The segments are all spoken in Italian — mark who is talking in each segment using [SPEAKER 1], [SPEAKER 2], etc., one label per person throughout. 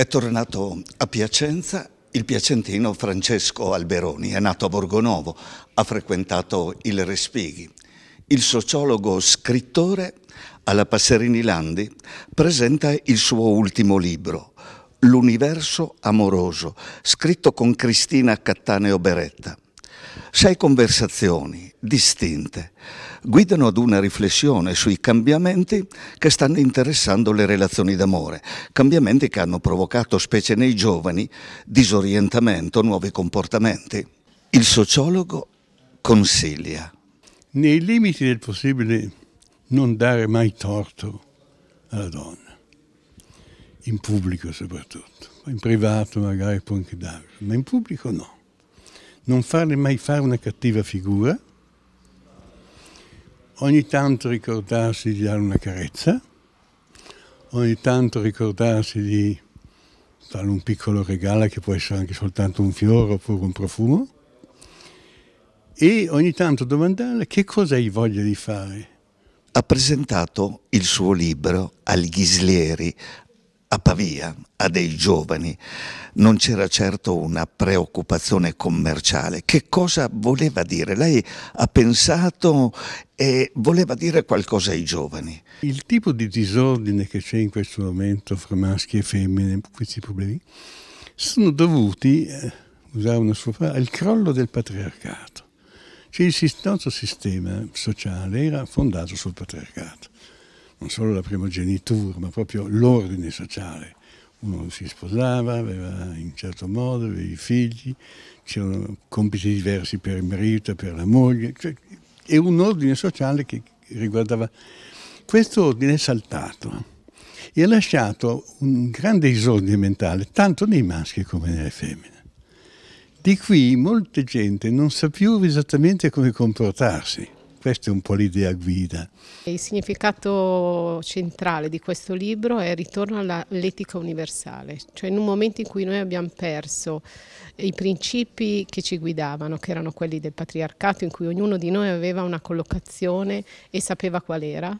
[SPEAKER 1] È tornato a Piacenza il piacentino Francesco Alberoni, è nato a Borgonovo, ha frequentato il Respighi. Il sociologo scrittore alla Passerini Landi presenta il suo ultimo libro, L'universo amoroso, scritto con Cristina Cattaneo Beretta. Sei conversazioni distinte guidano ad una riflessione sui cambiamenti che stanno interessando le relazioni d'amore, cambiamenti che hanno provocato, specie nei giovani, disorientamento, nuovi comportamenti. Il sociologo consiglia.
[SPEAKER 2] Nei limiti del possibile non dare mai torto alla donna,
[SPEAKER 1] in pubblico
[SPEAKER 2] soprattutto, in privato magari può anche darlo, ma in pubblico no non fare mai fare una cattiva figura, ogni tanto ricordarsi di dare una carezza, ogni tanto ricordarsi di fare un piccolo regalo che può essere anche soltanto un fiore oppure un profumo e ogni tanto domandarle che cosa hai voglia di fare.
[SPEAKER 1] Ha presentato il suo libro al Ghislieri a Pavia a dei giovani non c'era certo una preoccupazione commerciale. Che cosa voleva dire? Lei ha pensato e voleva dire qualcosa ai giovani.
[SPEAKER 2] Il tipo di disordine che c'è in questo momento fra maschi e femmine, questi problemi, sono dovuti, eh, usare una sua frase, al crollo del patriarcato. Cioè il nostro sistema sociale era fondato sul patriarcato non solo la primogenitura, ma proprio l'ordine sociale. Uno si sposava, aveva in certo modo, aveva i figli, c'erano compiti diversi per il marito, per la moglie, cioè, e un ordine sociale che riguardava... Questo ordine è saltato e ha lasciato un grande disordine mentale, tanto nei maschi come nelle femmine. Di qui molta gente non sa più esattamente come comportarsi. Questa è un po' l'idea guida.
[SPEAKER 3] Il significato centrale di questo libro è il ritorno all'etica universale, cioè in un momento in cui noi abbiamo perso i principi che ci guidavano, che erano quelli del patriarcato, in cui ognuno di noi aveva una collocazione e sapeva qual era,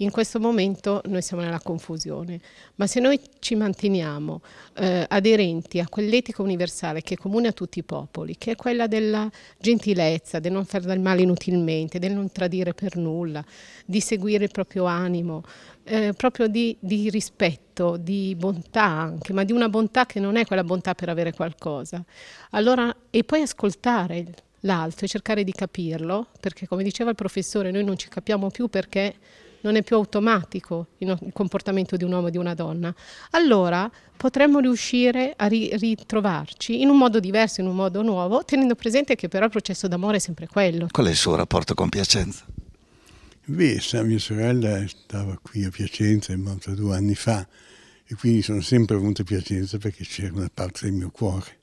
[SPEAKER 3] in questo momento noi siamo nella confusione, ma se noi ci manteniamo eh, aderenti a quell'etica universale che è comune a tutti i popoli, che è quella della gentilezza, del non fare del male inutilmente, del non tradire per nulla, di seguire il proprio animo, eh, proprio di, di, rispetto, di bontà anche, ma di una bontà che non è quella bontà per avere qualcosa. Allora, e poi ascoltare l'altro e cercare di capirlo, perché come diceva il professore, noi non ci capiamo più perché non è più automatico il, comportamento di un uomo e di una donna, allora potremmo riuscire a ritrovarci in un modo diverso, in un modo nuovo, tenendo presente che però il processo d'amore è sempre quello.
[SPEAKER 1] Qual è il suo rapporto con Piacenza? Beh, mia
[SPEAKER 2] sorella stava qui a Piacenza, è morta due anni fa, e quindi sono sempre venuto
[SPEAKER 1] a Piacenza perché c'era una parte del mio cuore.